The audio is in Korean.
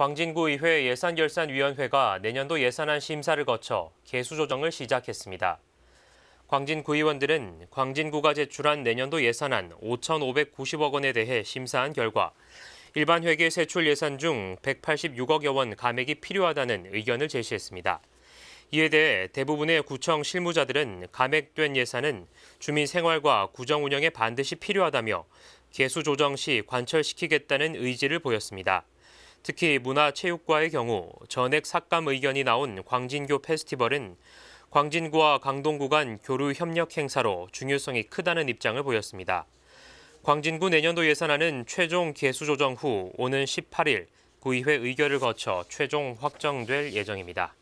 광진구의회 예산결산위원회가 내년도 예산안 심사를 거쳐 개수 조정을 시작했습니다. 광진구의원들은 광진구가 제출한 내년도 예산안 5,590억 원에 대해 심사한 결과 일반 회계 세출 예산 중 186억여 원 감액이 필요하다는 의견을 제시했습니다. 이에 대해 대부분의 구청 실무자들은 감액된 예산은 주민 생활과 구정 운영에 반드시 필요하다며 개수 조정 시 관철시키겠다는 의지를 보였습니다. 특히 문화체육과의 경우 전액 삭감 의견이 나온 광진교 페스티벌은 광진구와 강동구 간 교류 협력 행사로 중요성이 크다는 입장을 보였습니다. 광진구 내년도 예산안은 최종 개수 조정 후 오는 18일 구의회 의결을 거쳐 최종 확정될 예정입니다.